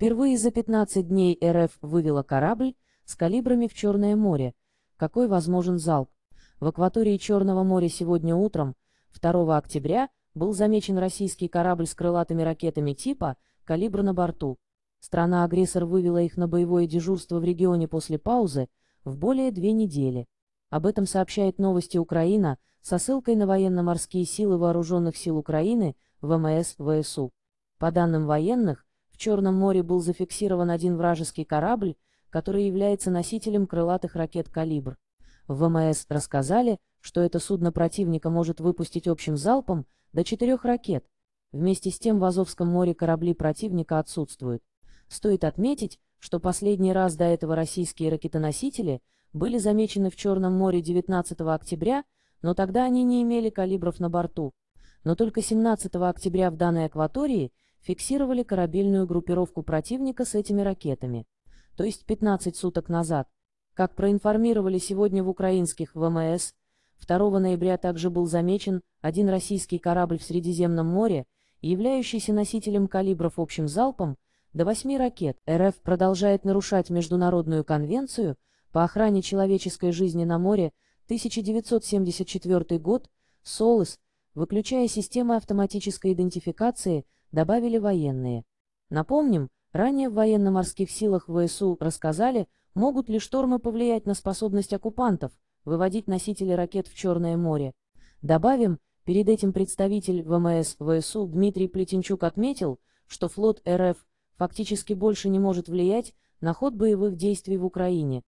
Впервые за 15 дней РФ вывела корабль с калибрами в Черное море. Какой возможен залп? В акватории Черного моря сегодня утром, 2 октября, был замечен российский корабль с крылатыми ракетами типа «Калибр» на борту. Страна-агрессор вывела их на боевое дежурство в регионе после паузы в более две недели. Об этом сообщает новости Украина со ссылкой на военно-морские силы Вооруженных сил Украины, ВМС, ВСУ. По данным военных, Черном море был зафиксирован один вражеский корабль, который является носителем крылатых ракет «Калибр». В ВМС рассказали, что это судно противника может выпустить общим залпом до четырех ракет. Вместе с тем в Азовском море корабли противника отсутствуют. Стоит отметить, что последний раз до этого российские ракетоносители были замечены в Черном море 19 октября, но тогда они не имели калибров на борту. Но только 17 октября в данной акватории – фиксировали корабельную группировку противника с этими ракетами, то есть 15 суток назад. Как проинформировали сегодня в украинских ВМС, 2 ноября также был замечен один российский корабль в Средиземном море, являющийся носителем калибров общим залпом до 8 ракет. РФ продолжает нарушать Международную конвенцию по охране человеческой жизни на море 1974 год, СОЛИС, Выключая системы автоматической идентификации, добавили военные. Напомним, ранее в военно-морских силах ВСУ рассказали, могут ли штормы повлиять на способность оккупантов выводить носители ракет в Черное море. Добавим, перед этим представитель ВМС ВСУ Дмитрий Плетенчук отметил, что флот РФ фактически больше не может влиять на ход боевых действий в Украине.